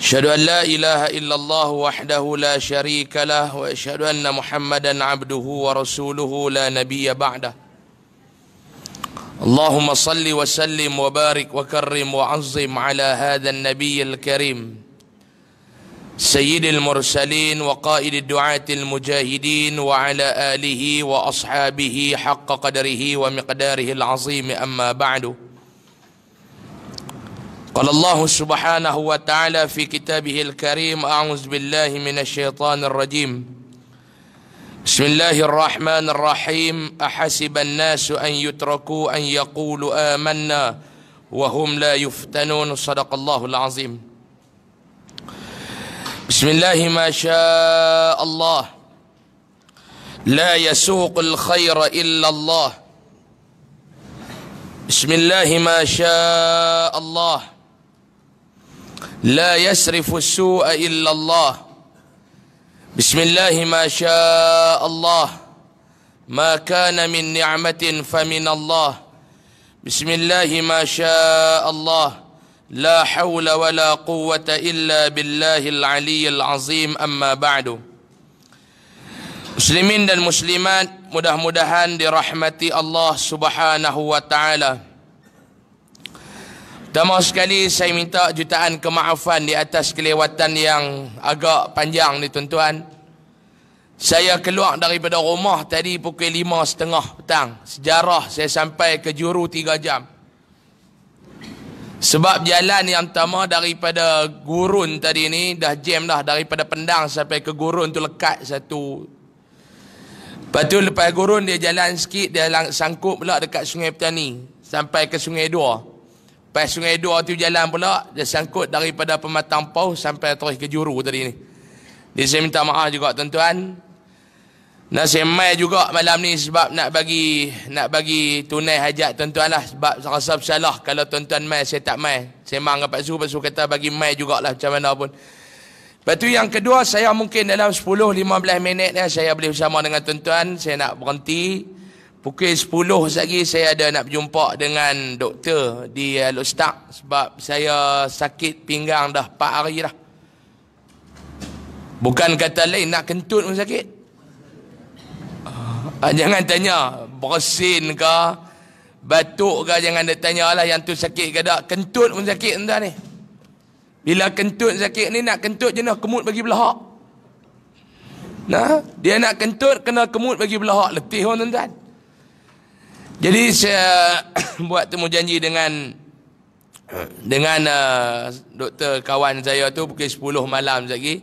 أشهد أن لا إله إلا الله وحده لا شريك له وأشهد أن محمدا عبده ورسوله لا نبي بعده اللهم صل وسلم وبارك وكرم وعظم على هذا النبي الكريم سيد المرسلين وقائد الدعاة المجاهدين وعلى آله وأصحابه حق قدره ومقداره العظيم أما بعد قال الله سبحانه وتعالى في كتابه الكريم أعوذ بالله من الشيطان الرجيم بسم الله الرحمن الرحيم أحسب الناس أن يتركوا أن يقولوا آمنا وهم لا يفتنون صدق الله العظيم بسم الله ما شاء الله لا يسوق الخير إلا الله بسم الله ما شاء الله لا يسرف السوء إلا الله بسم الله ما شاء الله ما كان من نعمة فمن الله بسم الله ما شاء الله لا حول ولا قوة إلا بالله العلي العظيم أما بعد مسلمين المسلمان مده مدهان لرحمة الله سبحانه وتعالى Pertama sekali saya minta jutaan kemaafan di atas kelewatan yang agak panjang ni tuan-tuan. Saya keluar daripada rumah tadi pukul 5.30 petang. Sejarah saya sampai ke juru 3 jam. Sebab jalan yang pertama daripada gurun tadi ni dah jam dah daripada pendang sampai ke gurun tu lekat satu. Lepas tu lepas gurun dia jalan sikit dia sangkut pula dekat sungai petani sampai ke sungai dua. Pas sungai dua tu jalan pula, dia sangkut daripada pematang pau sampai terus ke juru tadi ni. Jadi saya minta maaf juga tuan-tuan. Nak semai juga malam ni sebab nak bagi nak bagi tunai hajat tuan-tuan lah. Sebab rasa bersalah kalau tuan-tuan mai, saya tak mai. Saya maaf dengan Pak Su, Pak Su kata bagi mai jugalah macam mana pun. Lepas tu yang kedua, saya mungkin dalam 10-15 minit ni saya boleh bersama dengan tuan-tuan. Saya nak berhenti. Pukul 10 lagi saya ada nak berjumpa dengan doktor di eh, Lostak sebab saya sakit pinggang dah 4 hari dah. Bukan kata lain nak kentut pun sakit. Uh, jangan tanya bersin ke batuk ke jangan dia tanya lah yang tu sakit ke tak. Kentut pun sakit entah ni. Bila kentut sakit ni nak kentut je nak kemut bagi belahak. Nah, dia nak kentut kena kemut bagi belahak letih pun tuan-tuan. Jadi saya buat temu janji dengan dengan uh, doktor kawan saya tu pukul 10 malam lagi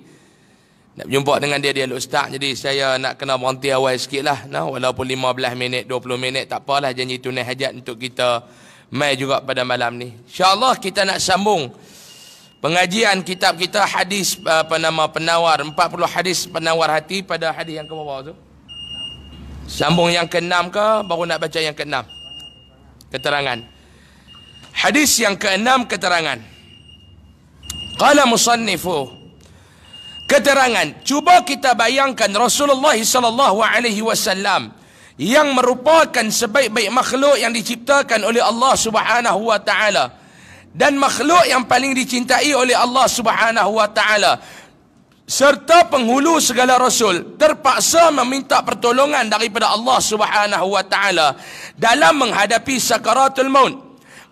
nak jumpa dengan dia dia nak start jadi saya nak kena berhenti awal sikit lah nah, walaupun 15 minit 20 minit tak apalah janji tunai hajat untuk kita mai juga pada malam ni insyaAllah kita nak sambung pengajian kitab kita hadis apa nama penawar 40 hadis penawar hati pada hadis yang kemarau tu so. Sambung yang keenam ke baru nak baca yang keenam? Keterangan. Hadis yang keenam keterangan. Qala musannifu. Keterangan. Cuba kita bayangkan Rasulullah sallallahu alaihi wasallam yang merupakan sebaik-baik makhluk yang diciptakan oleh Allah Subhanahu wa taala dan makhluk yang paling dicintai oleh Allah Subhanahu wa taala serta penghulu segala rasul terpaksa meminta pertolongan daripada Allah Subhanahu wa taala dalam menghadapi sakaratul maut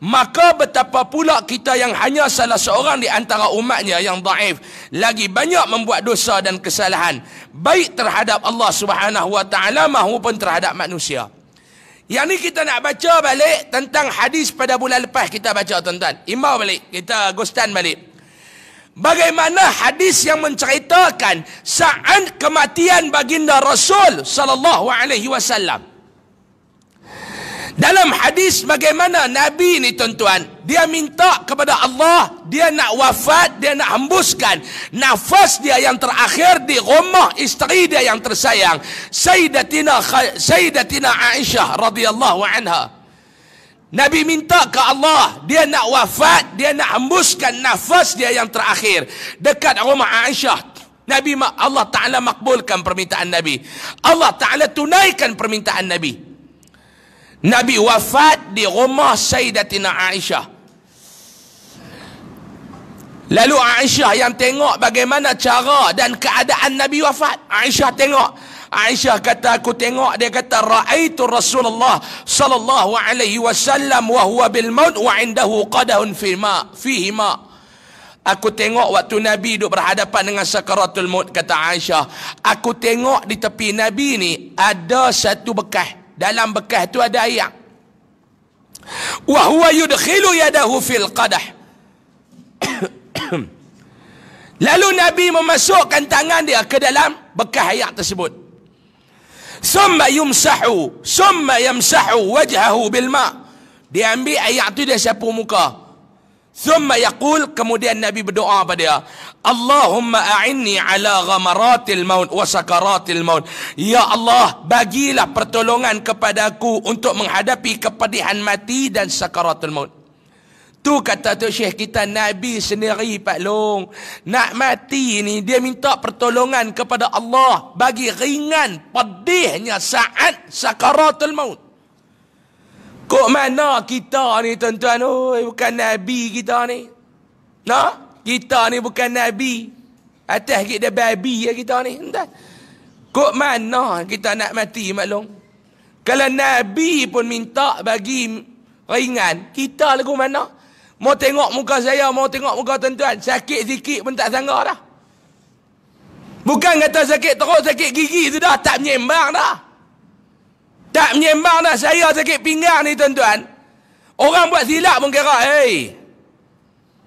maka betapa pula kita yang hanya salah seorang di antara umatnya yang daif lagi banyak membuat dosa dan kesalahan baik terhadap Allah Subhanahu wa taala maupun terhadap manusia yang ni kita nak baca balik tentang hadis pada bulan lepas kita baca tuan-tuan imbau balik kita gustan balik Bagaimana hadis yang menceritakan saat kematian baginda Rasul sallallahu alaihi wasallam? Dalam hadis bagaimana Nabi ni tuan-tuan, dia minta kepada Allah, dia nak wafat, dia nak hembuskan nafas dia yang terakhir di rumah isteri dia yang tersayang, Sayyidatina Sayyidatina Aisyah radhiyallahu anha. Nabi minta ke Allah Dia nak wafat Dia nak hembuskan nafas dia yang terakhir Dekat rumah Aisyah Nabi Allah Ta'ala makbulkan permintaan Nabi Allah Ta'ala tunaikan permintaan Nabi Nabi wafat di rumah Sayyidatina Aisyah Lalu Aisyah yang tengok bagaimana cara dan keadaan Nabi wafat Aisyah tengok Aisyah kata aku tengok dia kata raaitu Rasulullah sallallahu alaihi wasallam wa huwa bil maut wa indahu qadahun fi ma fihi ma Aku tengok waktu Nabi duduk berhadapan dengan sakaratul maut kata Aisyah aku tengok di tepi Nabi ni ada satu bekas dalam bekas tu ada air wa huwa yudkhilu yadahu fil qadah Lalu Nabi memasukkan tangan dia ke dalam bekas air tersebut summa yumsahu summa yamsahu wajahu bilma, ma diambil ayat tu dia sapu muka summa yaqul kemudian nabi berdoa pada dia Allahumma a'inni ala ghamaratil maut wa sakaratil maut ya Allah bagilah pertolongan kepadaku untuk menghadapi kepedihan mati dan sakaratul maut Tu kata tu Syekh kita Nabi sendiri Pak Long. Nak mati ni dia minta pertolongan kepada Allah bagi ringan pedihnya saat sakaratul maut. Kok mana kita ni tuan-tuan? Oi, bukan Nabi kita ni. Nah, kita ni bukan Nabi. Atas kita dia babi ya kita ni. Entah. Kok mana kita nak mati Pak Long? Kalau Nabi pun minta bagi ringan, kita lagu mana? Mau tengok muka saya, mau tengok muka tuan-tuan, sakit sikit pun tak sanggah dah. Bukan kata sakit teruk, sakit gigi tu dah, tak menyembang dah. Tak menyembang dah, saya sakit pinggang ni tuan-tuan. Orang buat silap pun kira, hey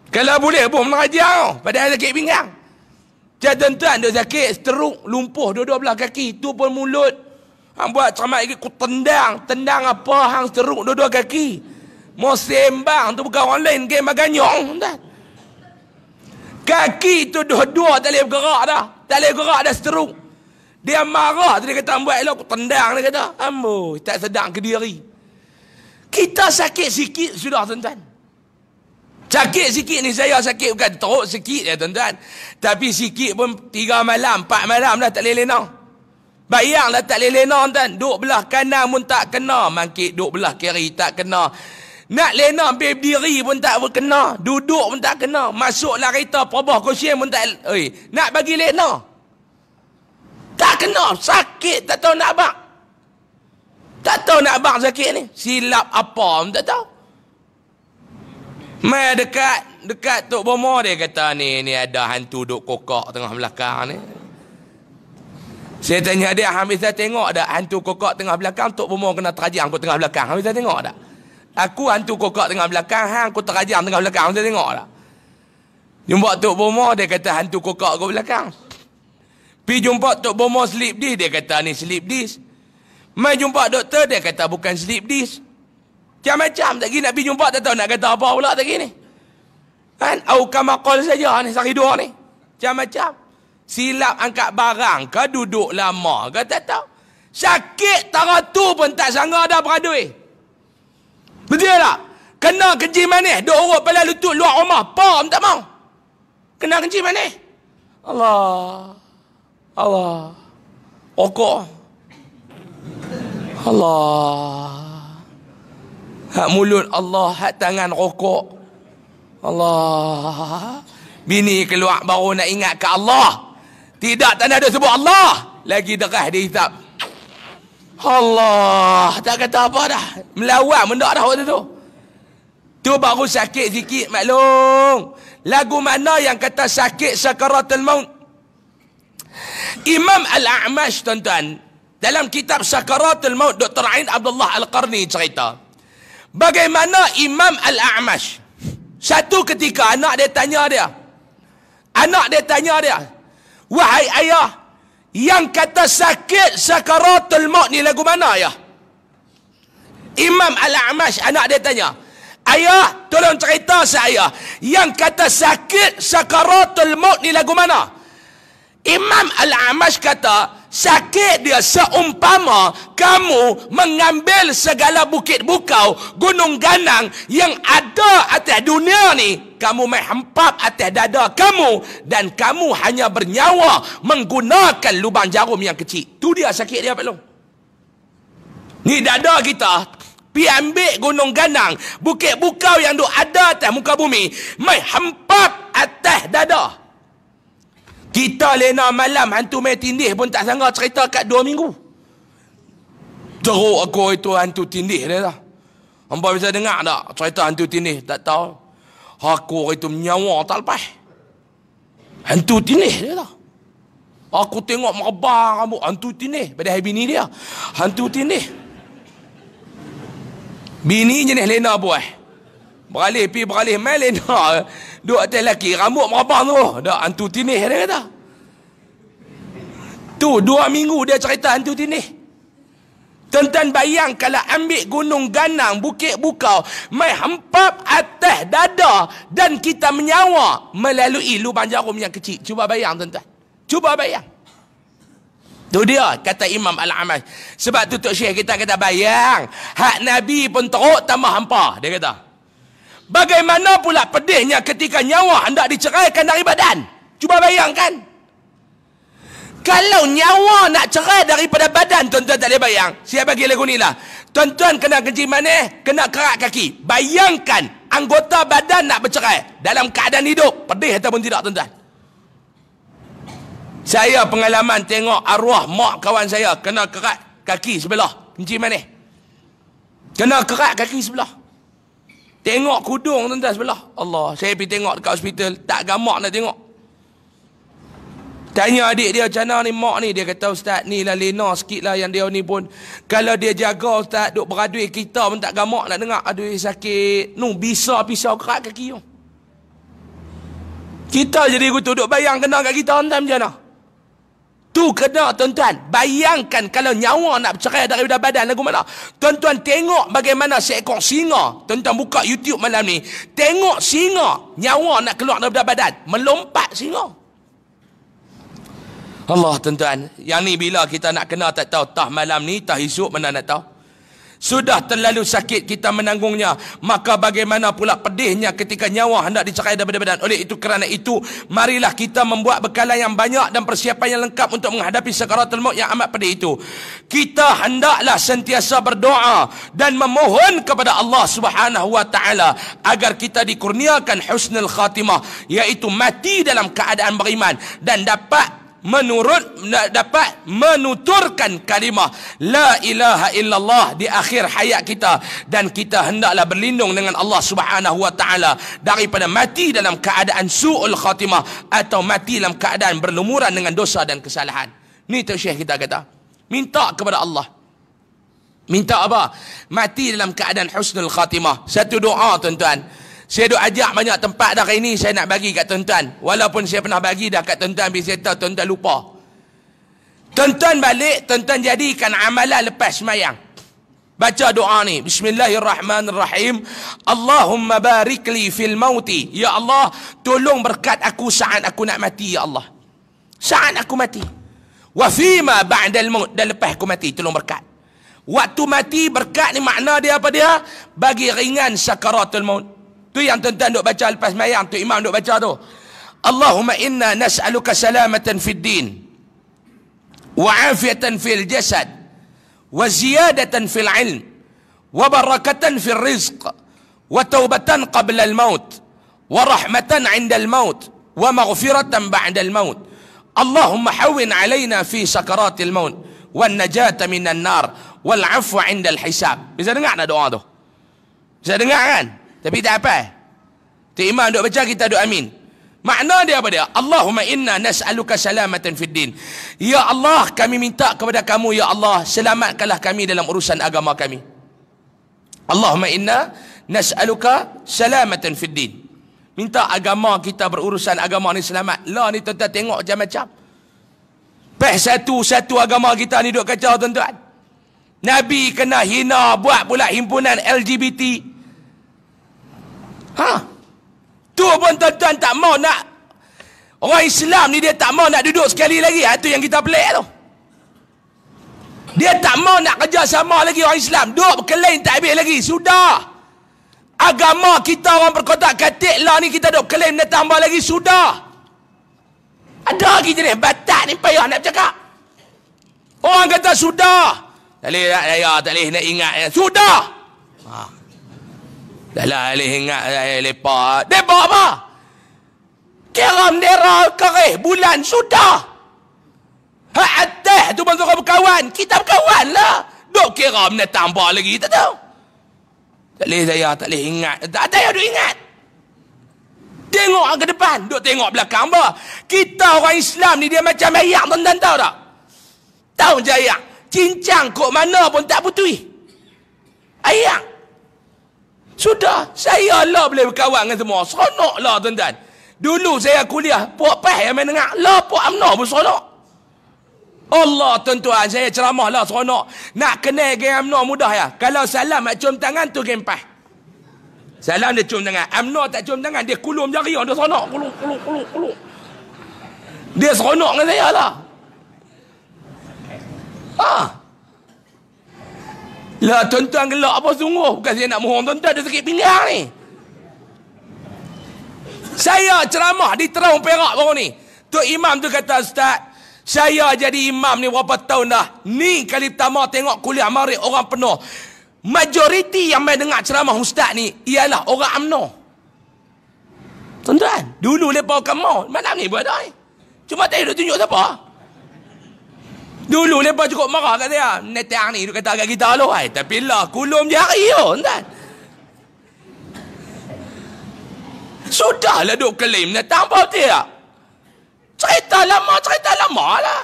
Kalau boleh pun merajang padahal sakit pinggang. Macam tuan-tuan dia sakit, seteruk, lumpuh dua-dua belah kaki, tu pun mulut. Hang buat ceramah lagi, ku tendang, tendang apa, hang seteruk dua-dua kaki. Mau sembang tu bukan orang lain game makan nyong. Kaki tu dua-dua tak boleh bergerak dah. Tak boleh bergerak dah seteruk. Dia marah tu dia kata buat elok aku tendang dia kata. Amboi tak sedang ke diri. Kita sakit sikit sudah tuan-tuan. Sakit sikit ni saya sakit bukan teruk sikit ya tuan-tuan. Tapi sikit pun tiga malam, empat malam dah tak boleh lena. Bayang tak boleh lena tuan. Duk belah kanan pun tak kena. Mangkit duk belah kiri tak kena. Nak lena ambil diri pun tak kena. Duduk pun tak kena. lah kereta perubah kosyen pun tak... Oi, nak bagi lena. Tak kena. Sakit tak tahu nak abang. Tak tahu nak abang sakit ni. Silap apa pun tak tahu. Mai dekat dekat Tok Bomo dia kata ni ni ada hantu duduk kokok tengah belakang ni. Saya tanya dia, Hamizah tengok tak hantu kokok tengah belakang, Tok Bomo kena terajang kot tengah belakang. Hamizah tengok tak? Aku hantu kokak tengah belakang hang aku terajang tengah belakang tu tengok lah. Jumpa Tok Bomo dia kata hantu kokak kau belakang. Pi jumpa Tok Bomo sleep dis dia kata ni sleep dis. Mai jumpa doktor dia kata bukan sleep dis. Macam-macam tak gini nak pi jumpa tak tahu nak kata apa pula tak gini. Kan au kama qal saja ni sari dua ni. Macam-macam. Silap angkat barang ke duduk lama ke tak tahu. Sakit tarah tu pun tak sangka dah beradui. Eh. Betul tak? Kena kencing manis. Duk urut pala lutut luar rumah. Pam tak mau. Kena kencing manis. Allah. Allah. Rokok. Allah. Hak mulut Allah. Hak tangan rokok. Allah. Bini keluar baru nak ingat ke Allah. Tidak tak ada sebut Allah. Lagi deras dia hitap. Allah tak kata apa dah melawak mendak dah waktu tu tu baru sakit sikit maklum lagu mana yang kata sakit sakaratul maut Imam Al-A'mash tuan-tuan dalam kitab sakaratul maut Dr. Ain Abdullah Al-Qarni cerita bagaimana Imam Al-A'mash satu ketika anak dia tanya dia anak dia tanya dia wahai ayah yang kata sakit sakaratul maut ni lagu mana ya? Imam Al-A'mash anak dia tanya. Ayah, tolong cerita saya. Yang kata sakit sakaratul maut ni lagu mana? Imam Al-A'mash kata, sakit dia seumpama kamu mengambil segala bukit bukau gunung ganang yang ada atas dunia ni kamu menghempap atas dada kamu dan kamu hanya bernyawa menggunakan lubang jarum yang kecil tu dia sakit dia Pak Long ni dada kita pi ambil gunung ganang bukit bukau yang duk ada atas muka bumi menghempap atas dada kita lena malam hantu main tindih pun tak sangka cerita kat dua minggu. Teruk aku itu hantu tindih dia lah. Hamba bisa dengar tak cerita hantu tindih? Tak tahu. Aku itu menyawa tak lepas. Hantu tindih dia lah. Aku tengok merbang kamu hantu tindih. Pada bini dia. Hantu tindih. Bini jenis lena buah. Eh. Beralih pi beralih melin ha. Duk atas lelaki rambut merabang tu. Dak hantu tinih dia kata. Tu dua minggu dia cerita hantu tinih. Tentang bayang kalau ambil gunung ganang, bukit bukau, mai hempap atas dada dan kita menyawa melalui lubang jarum yang kecil. Cuba bayang tuan-tuan. Cuba bayang. Tu dia kata Imam Al-Amas. Sebab tu Tok Syekh kita kata bayang. Hak Nabi pun teruk tambah hampa. Dia kata. Dia kata. Bagaimana pula pedihnya ketika nyawa hendak diceraikan dari badan? Cuba bayangkan. Kalau nyawa nak cerai daripada badan, tuan-tuan tak boleh bayang. Siapa bagi lagu ni lah. Tuan-tuan kena kencing mana? Kena kerak kaki. Bayangkan anggota badan nak bercerai dalam keadaan hidup. Pedih ataupun tidak, tuan-tuan. Saya pengalaman tengok arwah mak kawan saya kena kerak kaki sebelah. Kencing mana? Kena kerak kaki sebelah. Tengok kudung tuan-tuan sebelah. Allah, saya pergi tengok dekat hospital. Tak gamak nak tengok. Tanya adik dia, macam mana ni mak ni? Dia kata, Ustaz, ni lah lena sikit lah yang dia ni pun. Kalau dia jaga Ustaz, duk beradui kita pun tak gamak nak dengar. adui sakit. Nu, bisa pisau kerat kaki tu. Kita jadi kutu duk bayang kena kat kita tuan-tuan macam mana? Tu kena tuan-tuan. Bayangkan kalau nyawa nak bercerai dari badan lagu mana. Tuan-tuan tengok bagaimana seekor singa. Tuan-tuan buka YouTube malam ni. Tengok singa nyawa nak keluar dari badan. Melompat singa. Allah tuan-tuan. Yang ni bila kita nak kena tak tahu. Tah malam ni, tah esok mana nak tahu. Sudah terlalu sakit kita menanggungnya Maka bagaimana pula pedihnya ketika nyawa hendak dicakai daripada badan Oleh itu kerana itu Marilah kita membuat bekalan yang banyak dan persiapan yang lengkap Untuk menghadapi sekarang maut yang amat pedih itu Kita hendaklah sentiasa berdoa Dan memohon kepada Allah subhanahu Agar kita dikurniakan husnul khatimah Iaitu mati dalam keadaan beriman Dan dapat menurut dapat menuturkan kalimah la ilaha illallah di akhir hayat kita dan kita hendaklah berlindung dengan Allah Subhanahu wa taala daripada mati dalam keadaan suul khatimah atau mati dalam keadaan berlumuran dengan dosa dan kesalahan ni tu syekh kita kata minta kepada Allah minta apa mati dalam keadaan husnul khatimah satu doa tuan-tuan saya duk ajak banyak tempat dah hari ni saya nak bagi kat tuan-tuan. Walaupun saya pernah bagi dah kat tuan-tuan bila saya tahu tuan-tuan lupa. Tuan-tuan balik, tuan-tuan jadikan amalan lepas semayang. Baca doa ni. Bismillahirrahmanirrahim. Allahumma barikli fil mauti. Ya Allah, tolong berkat aku saat aku nak mati, Ya Allah. Saat aku mati. Wa fima ba'dal maut. Dan lepas aku mati, tolong berkat. Waktu mati, berkat ni makna dia apa dia? Bagi ringan sakaratul maut. Tu yang tuan-tuan duk baca lepas mayang, tu imam duk baca tu. Allahumma inna nas'aluka salamatan fid din wa afiyatan fil jasad wa ziyadatan fil ilm wa barakatan fil rizq wa taubatan qabla al maut wa rahmatan 'inda al maut wa maghfiratan ba'da al maut Allahumma hawwin 'alaina fi al maut علينا في سكرات الموت nar wal 'afwa 'inda al hisab. bisa dengar tak doa tu bisa dengar kan Tapi tak apa. Tok Imam duk baca kita duk amin. Makna dia apa dia? Allahumma inna nas'aluka salamatan fid din. Ya Allah, kami minta kepada kamu ya Allah, selamatkanlah kami dalam urusan agama kami. Allahumma inna nas'aluka salamatan fid din. Minta agama kita berurusan agama ni selamat. Lah ni tuan-tuan tengok macam-macam. Pes satu-satu agama kita ni duk kacau tuan-tuan. Nabi kena hina buat pula himpunan LGBT. Ha? Tu pun tuan-tuan tak mau nak Orang Islam ni dia tak mau nak duduk sekali lagi ha? tu yang kita pelik tu Dia tak mau nak kerja sama lagi orang Islam Duduk berkelain tak habis lagi Sudah Agama kita orang perkotak katik lah ni Kita duduk kelain nak tambah lagi Sudah Ada lagi jenis batak ni payah nak cakap Orang kata sudah Tak boleh tak boleh ya, nak ingat Sudah ha. Dah lah alih ingat saya lah, lepak. Dia buat apa? Kira bendera kerih bulan sudah. Hak atas tu pun suka berkawan. Kita berkawan lah. Duk kira benda tambah lagi. Tak tahu. Tak boleh saya. Tak boleh ingat. Tak ada yang duk ingat. Tengok ke depan. Duk tengok belakang apa. Kita orang Islam ni dia macam ayak tuan-tuan tahu tak? Tahu je ayak. Cincang kok mana pun tak putui. Ayak. Sudah, saya lah boleh berkawan dengan semua. Seronok lah tuan-tuan. Dulu saya kuliah, buat Pah yang main dengar. Lah Puak Amna pun seronok. Allah tuan-tuan, saya ceramah lah seronok. Nak kena dengan Amna mudah ya. Kalau salam nak cium tangan tu gempah. Salam dia cium tangan. Amna tak cium tangan, dia kulum jari. Dia seronok, kulum, kulum, kulum, kulum. Dia seronok dengan saya lah. Ah. Lah tuan-tuan gelak apa sungguh Bukan saya nak mohon tuan-tuan ada sakit pinggang ni Saya ceramah di Terang Perak baru ni tu Imam tu kata Ustaz Saya jadi Imam ni berapa tahun dah Ni kali pertama tengok kuliah marik orang penuh Majoriti yang main dengar ceramah Ustaz ni Ialah orang amno Tuan-tuan Dulu lepas kamu mana ni buat tak ni Cuma tak ada tunjuk siapa Dulu lepas cukup marah kat dia. Netang ni duk kata kat kita lo. Lah, hai, tapi lah kulum dia hari yo, entah. Sudahlah duk kelim netang bau dia. Cerita lama, cerita lama lah.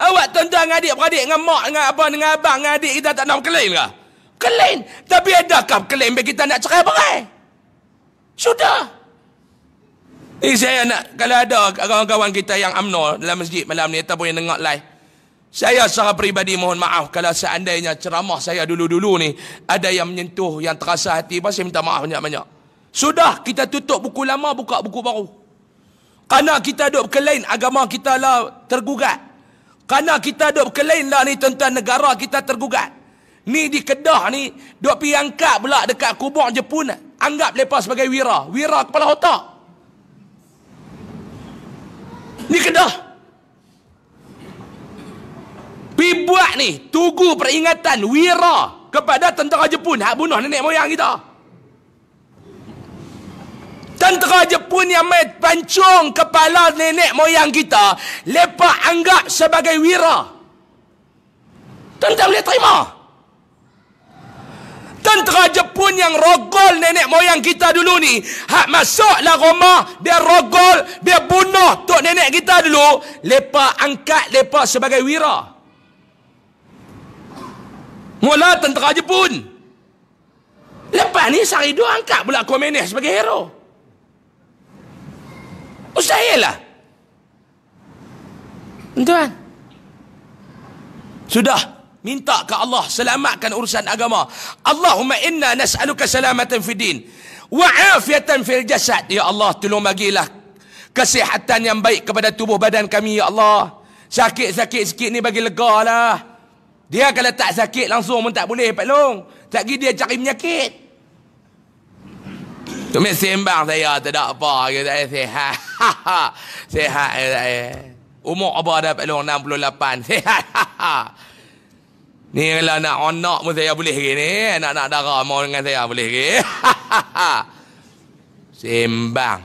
Awak tuan-tuan dengan adik-beradik, dengan mak, dengan abang, dengan abang, dengan adik kita tak nak kelim ke? Kelim. Tapi ada kap kelim bagi kita nak cerai berai? Sudah. Ini eh, saya nak, kalau ada kawan-kawan kita yang amno dalam masjid malam ni ataupun yang dengar live, saya secara pribadi mohon maaf kalau seandainya ceramah saya dulu-dulu ni ada yang menyentuh yang terasa hati pasti minta maaf banyak-banyak. Sudah kita tutup buku lama buka buku baru. Karena kita duk kelain agama kita lah tergugat. Karena kita duk kelain lah ni tentang negara kita tergugat. Ni di Kedah ni duk pi angkat pula dekat kubur Jepun anggap lepas sebagai wira, wira kepala otak. Ni Kedah pi buat ni tugu peringatan wira kepada tentera Jepun hak bunuh nenek moyang kita tentera Jepun yang main pancung kepala nenek moyang kita lepak anggap sebagai wira tentera boleh terima tentera Jepun yang rogol nenek moyang kita dulu ni hak masuklah rumah dia rogol dia bunuh tok nenek kita dulu lepas angkat lepas sebagai wira Mula tentera Jepun. Lepas ni Sarido angkat pula Komenes sebagai hero. Usah Mustahillah. Tuan. Sudah minta ke Allah selamatkan urusan agama. Allahumma inna nas'aluka salamatan fid din wa afiatan fil jasad. Ya Allah tolong bagilah kesihatan yang baik kepada tubuh badan kami ya Allah. Sakit-sakit sikit ni bagi lega lah. Dia kalau tak sakit langsung pun tak boleh Pak Long. Tak pergi dia cari penyakit. Tu mesti sembang saya tak ada apa saya sihat. sihat ke ya, saya. Umur apa dah Pak Long 68. Sihat. ni kalau nak onak pun saya boleh ke ni. Nak nak darah mau dengan saya boleh ke. sembang.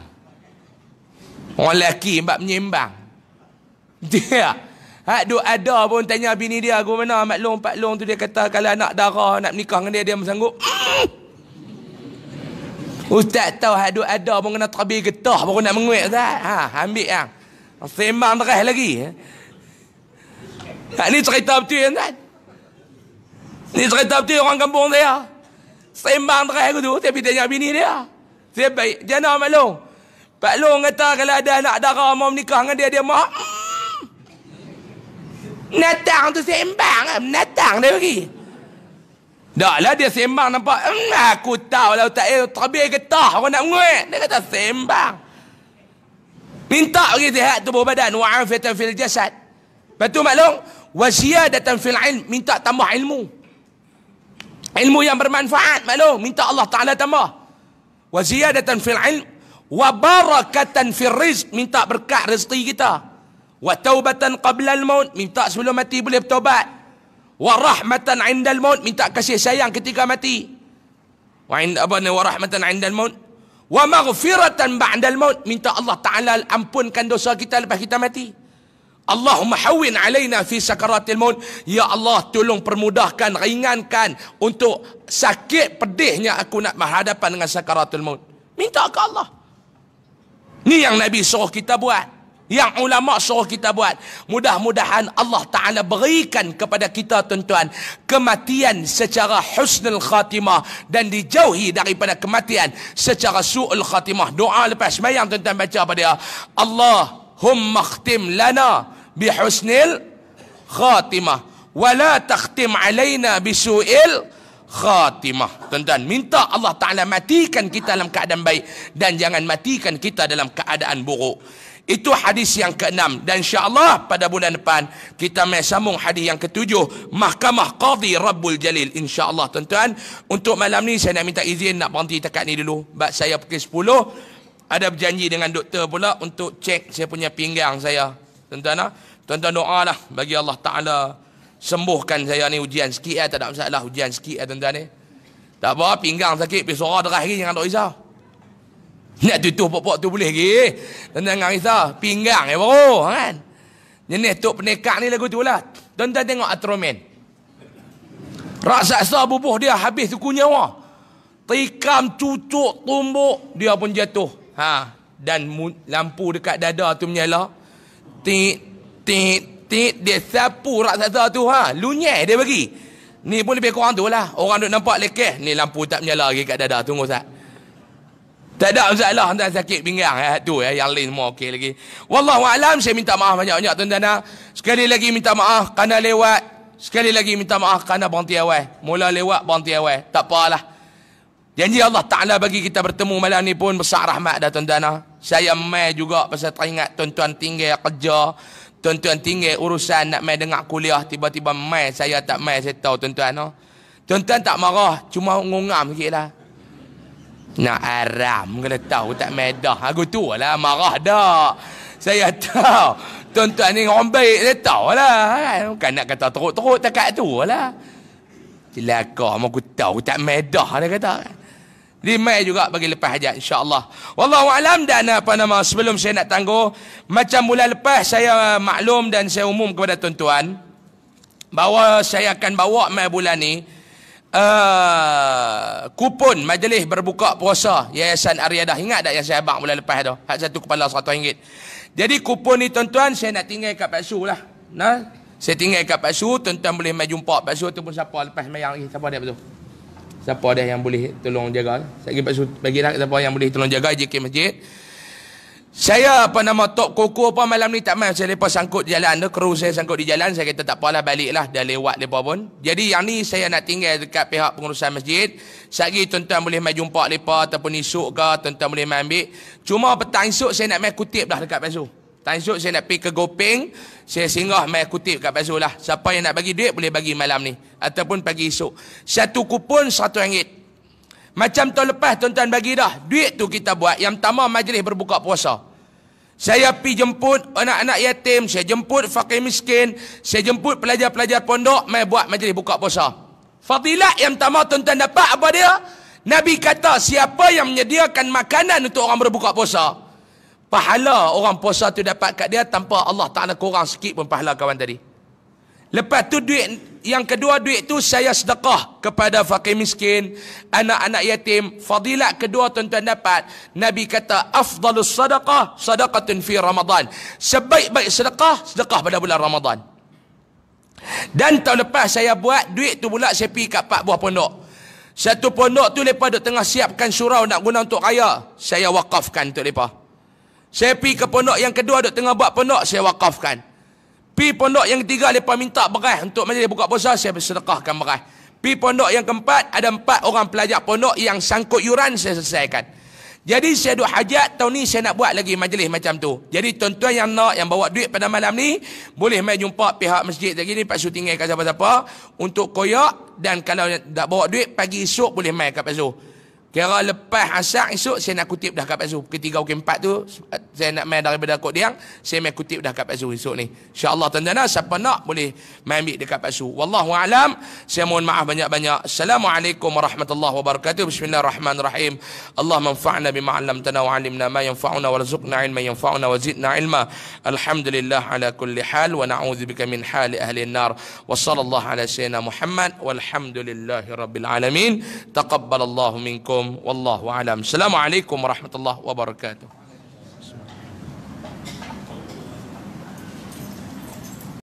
Orang lelaki mbak menyembang. Dia. Hak duk ada pun tanya bini dia, aku mana Mat Long, Pak Long tu?" Dia kata, "Kalau anak dara nak nikah dengan dia, dia bersanggup." Ustaz tahu hak duk ada pun kena terbi getah baru nak menguat ustaz. Ha, ambil yang. Ha. Sembang terah lagi. Ya. Hak ni cerita betul ya, ustaz. Ni cerita betul orang kampung saya. Sembang terah aku tu, tapi tanya bini dia. Saya baik, jangan malu. Pak Long kata kalau ada anak dara mau nikah dengan dia, dia mau. Natang tu sembang ke? Lah. Natang dia pergi. Tak lah dia sembang nampak. Mmm, aku tahu lah Ustaz Ayah terbih getah orang nak menguik. Dia kata sembang. Minta pergi sihat tubuh badan. Wa'afiatan fil jasad. Lepas tu maklum. Wasiyadatan fil ilm. Minta tambah ilmu. Ilmu yang bermanfaat maklum. Minta Allah Ta'ala tambah. Wasiyadatan fil ilm. Wa barakatan fil rizq. Minta berkat rezeki Kita wa taubatan qabla al-maut minta sebelum mati boleh bertaubat wa rahmatan 'inda al-maut minta kasih sayang ketika mati wa inda apa ni wa rahmatan 'inda al-maut wa maghfiratan ba'da al-maut minta Allah Taala ampunkan dosa kita lepas kita mati Allahumma hawin alaina fi sakaratil maut ya Allah tolong permudahkan ringankan untuk sakit pedihnya aku nak berhadapan dengan sakaratul maut minta ke Allah ni yang nabi suruh kita buat yang ulama suruh kita buat mudah-mudahan Allah Ta'ala berikan kepada kita tuan-tuan kematian secara husnul khatimah dan dijauhi daripada kematian secara su'ul khatimah doa lepas semayang tuan-tuan baca pada dia Allahumma khtim lana bihusnil khatimah wala takhtim bi bisu'il khatimah tuan-tuan minta Allah Ta'ala matikan kita dalam keadaan baik dan jangan matikan kita dalam keadaan buruk itu hadis yang keenam dan insya-Allah pada bulan depan kita mai sambung hadis yang ketujuh Mahkamah Qadhi Rabbul Jalil insya-Allah tuan-tuan. Untuk malam ni saya nak minta izin nak berhenti dekat ni dulu. Sebab saya pukul 10 ada berjanji dengan doktor pula untuk cek saya punya pinggang saya. Tuan-tuan ah, tuan-tuan doalah bagi Allah Taala sembuhkan saya ni ujian sikit eh tak ada masalah ujian sikit eh tuan-tuan ni. Eh. Tak apa pinggang sakit pergi suara deras lagi jangan tak risau. Nak tutup pokok tu boleh lagi. Tuan-tuan jangan risau. Pinggang eh baru. Kan? Jenis tok penekak ni lagu tu lah. Tuan-tuan tengok Atroman. Raksasa bubuh dia habis suku nyawa. Tikam, cucuk, tumbuk. Dia pun jatuh. Ha. Dan lampu dekat dada tu menyala. Tik, tik, tik. Dia sapu raksasa tu. Ha. Lunyai dia bagi. Ni pun lebih kurang tu lah. Orang duk nampak lekeh. Ni lampu tak menyala lagi kat dada. Tunggu sat. Tak ada Ustaz lah Tuan sakit pinggang ya, tu, ya, Yang lain semua okey lagi Wallahualam Saya minta maaf banyak-banyak Tuan-tuan ah. Sekali lagi minta maaf Kerana lewat Sekali lagi minta maaf Kerana berhenti awal Mula lewat berhenti awal Tak apalah Janji Allah Ta'ala bagi kita bertemu malam ni pun Besar rahmat dah tuan-tuan ah. Saya mai juga Pasal teringat tuan-tuan tinggal kerja Tuan-tuan tinggal urusan Nak mai dengar kuliah Tiba-tiba mai Saya tak mai Saya tahu tuan-tuan ah. Tuan-tuan tak marah Cuma ngungam sikit lah. Nak aram kena tahu tak medah. Aku tu lah marah dah. Saya tahu. Tuan-tuan ni orang baik dia tahu lah. Kan? Bukan nak kata teruk-teruk tak kat tu lah. Celaka mau aku tahu tak medah dia kata. Di mai juga bagi lepas hajat insya-Allah. Wallahu alam dan apa nama sebelum saya nak tangguh macam bulan lepas saya uh, maklum dan saya umum kepada tuan-tuan bahawa saya akan bawa mai bulan ni Ah, kupon majlis berbuka puasa Yayasan Ariadah. Ingat tak yang saya abang bulan lepas tu? Hak satu kepala RM100. Jadi kupon ni tuan-tuan saya nak tinggal kat Pak Su lah. Nah, saya tinggal kat Pak Su, tuan-tuan boleh mai jumpa Pak Su ataupun siapa lepas sembahyang eh, siapa dia betul? Siapa dia yang boleh tolong jaga? Saya pergi Pak Su, bagi bagilah siapa yang boleh tolong jaga JK Masjid. Saya apa nama Tok Koko apa malam ni tak main. Saya lepas sangkut di jalan tu. Kru saya sangkut di jalan. Saya kata tak apalah lah Dah lewat lepas pun. Jadi yang ni saya nak tinggal dekat pihak pengurusan masjid. Sekejap tuan-tuan boleh main jumpa lepas ataupun esok ke. Tuan-tuan boleh main ambil. Cuma petang esok saya nak main kutip lah dekat pasu. Petang esok saya nak pergi ke Gopeng. Saya singgah main kutip dekat pasu lah. Siapa yang nak bagi duit boleh bagi malam ni. Ataupun pagi esok. Satu kupon satu ringgit. Macam tahun lepas tuan-tuan bagi dah. Duit tu kita buat. Yang pertama majlis berbuka puasa. Saya pi jemput anak-anak yatim. Saya jemput fakir miskin. Saya jemput pelajar-pelajar pondok. Mari buat majlis buka puasa. Fadilat yang pertama tuan-tuan dapat apa dia? Nabi kata siapa yang menyediakan makanan untuk orang berbuka puasa. Pahala orang puasa tu dapat kat dia tanpa Allah Ta'ala kurang sikit pun pahala kawan tadi. Lepas tu duit yang kedua duit tu saya sedekah kepada fakir miskin, anak-anak yatim. Fadilat kedua tuan-tuan dapat. Nabi kata, afdalus sadaqah, sadaqatun fi Ramadan. Sebaik-baik sedekah, sedekah pada bulan Ramadan. Dan tahun lepas saya buat, duit tu pula saya pergi kat pak buah pondok. Satu pondok tu mereka duk tengah siapkan surau nak guna untuk kaya, Saya wakafkan untuk mereka. Saya pergi ke pondok yang kedua duk tengah buat pondok, saya wakafkan. Pi pondok yang ketiga mereka minta beras untuk majlis buka puasa saya sedekahkan beras. Pi pondok yang keempat ada empat orang pelajar pondok yang sangkut yuran saya selesaikan. Jadi saya duk hajat tahun ni saya nak buat lagi majlis macam tu. Jadi tuan-tuan yang nak yang bawa duit pada malam ni boleh mai jumpa pihak masjid lagi ni Pak Su tinggal kat siapa-siapa untuk koyak dan kalau tak bawa duit pagi esok boleh mai kat Pak Su. Kira lepas asak esok saya nak kutip dah kat Pak Zul. Ketiga ke empat tu saya nak main daripada kot dia, Saya main kutip dah kat Pak Zul esok ni. InsyaAllah tuan-tuan siapa nak boleh main ambil dekat Pak Zul. Wallahu'alam. Saya mohon maaf banyak-banyak. Assalamualaikum warahmatullahi wabarakatuh. Bismillahirrahmanirrahim. Allah manfa'na bima'alam tana wa'alimna ma yanfa'una wa razuqna ilma yanfa'una wa zidna ilma. Alhamdulillah ala kulli hal wa na'udzubika min hal ahli nar. Wa sallallahu ala sayyidina Muhammad. Walhamdulillahi rabbil alamin. Taqabbalallahu minkum. والله أعلم السلام عليكم ورحمة الله وبركاته